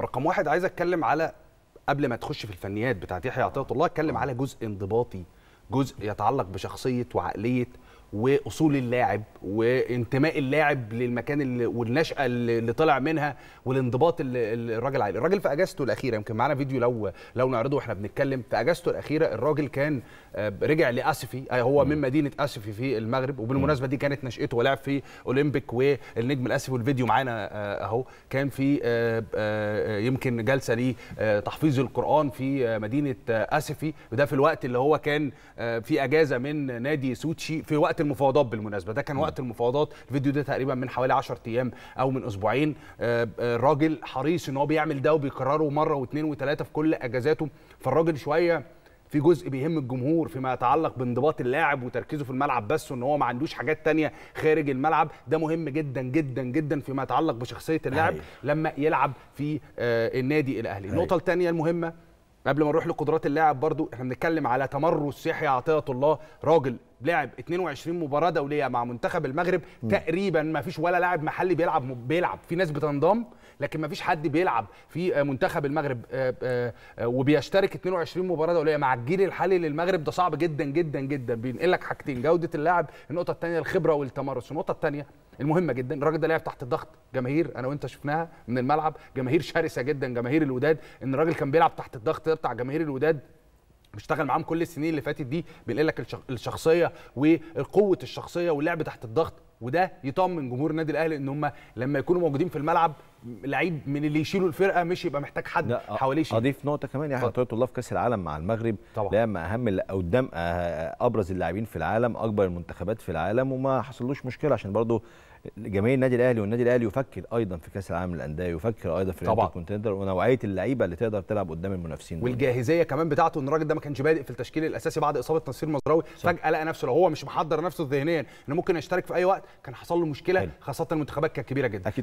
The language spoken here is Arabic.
رقم واحد عايز اتكلم على قبل ما تخش في الفنيات بتاعت يحيى عطيه الله اتكلم آه. على جزء انضباطي جزء يتعلق بشخصيه وعقليه واصول اللاعب وانتماء اللاعب للمكان اللي والنشاه اللي طلع منها والانضباط اللي الراجل عليه الراجل في اجازته الاخيره يمكن معانا فيديو لو لو نعرضه واحنا بنتكلم في اجازته الاخيره الراجل كان آه، رجع لاسفي آه، هو من مدينه اسفي في المغرب وبالمناسبه دي كانت نشاته ولعب في اولمبيك والنجم الاسفي والفيديو معانا آه، اهو كان في يمكن جلسه ليه تحفيظ القران في مدينه اسفي وده في الوقت اللي هو كان في اجازه من نادي سوتشي في وقت المفاوضات بالمناسبه ده كان وقت المفاوضات الفيديو ده تقريبا من حوالي 10 ايام او من اسبوعين الراجل آه، آه، حريص ان هو بيعمل ده وبيكرره مره واثنين وثلاثه في كل اجازاته فالراجل شويه في جزء بيهم الجمهور فيما يتعلق بانضباط اللاعب وتركيزه في الملعب بس وان هو ما عندوش حاجات تانية خارج الملعب ده مهم جدا جدا جدا فيما يتعلق بشخصيه اللاعب أيه. لما يلعب في آه، النادي الاهلي أيه. النقطه الثانيه المهمه قبل ما نروح لقدرات اللاعب برضو احنا بنتكلم على تمرس يحيى عطيه الله راجل لعب 22 مباراه دوليه مع منتخب المغرب م. تقريبا ما فيش ولا لاعب محلي بيلعب بيلعب في ناس بتنضم لكن ما فيش حد بيلعب في آه، منتخب المغرب آه، آه، وبيشترك 22 مباراه دوليه مع الجيل الحالي للمغرب ده صعب جدا جدا جدا بينقل لك حاجتين جوده اللاعب النقطه الثانيه الخبره والتمرس النقطه الثانيه المهمه جدا الراجل ده لعب تحت الضغط جماهير انا وانت شفناها من الملعب جماهير شرسه جدا جماهير الوداد ان الراجل كان بيلعب تحت الضغط بتاع جماهير الوداد بيشتغل معاهم كل السنين اللي فاتت دي بينقل لك الشخصيه وقوه الشخصيه واللعب تحت الضغط وده يطمن جمهور النادي الاهلي ان هم لما يكونوا موجودين في الملعب لعيب من اللي يشيلوا الفرقه مش يبقى محتاج حد حواليه شيء اضيف نقطه كمان يعني طريقه الله في كاس العالم مع المغرب طبعا لما اهم قدام آه، آه، ابرز اللاعبين في العالم اكبر المنتخبات في العالم وما حصلوش مشكله عشان برضه جماهير النادي الاهلي والنادي الاهلي يفكر ايضا في كاس العالم للانديه يفكر ايضا في الكونتينر ونوعيه اللعيبه اللي تقدر تلعب قدام المنافسين والجاهزيه كمان بتاعته ان الراجل ده ما كانش بادئ في التشكيل الاساسي بعد اصابه نصير مزراوي فجاه لقى نفسه لو هو مش محضر نفسه ذهنيا انه ممكن يشترك في اي وقت كان حصل له مشكله خاصه المنتخبات كانت كبيره جدا أكيد.